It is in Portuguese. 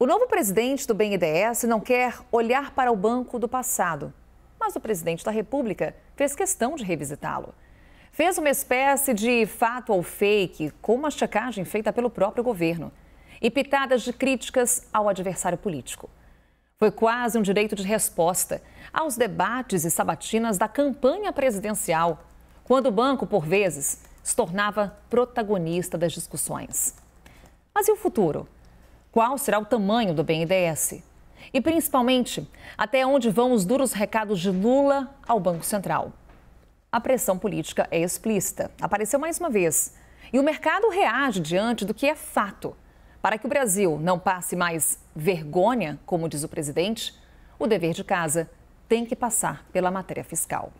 O novo presidente do BNDES não quer olhar para o banco do passado, mas o presidente da República fez questão de revisitá-lo. Fez uma espécie de fato ou fake com uma checagem feita pelo próprio governo e pitadas de críticas ao adversário político. Foi quase um direito de resposta aos debates e sabatinas da campanha presidencial, quando o banco, por vezes, se tornava protagonista das discussões. Mas e o futuro? Qual será o tamanho do BNDES? E principalmente, até onde vão os duros recados de Lula ao Banco Central? A pressão política é explícita. Apareceu mais uma vez. E o mercado reage diante do que é fato. Para que o Brasil não passe mais vergonha, como diz o presidente, o dever de casa tem que passar pela matéria fiscal.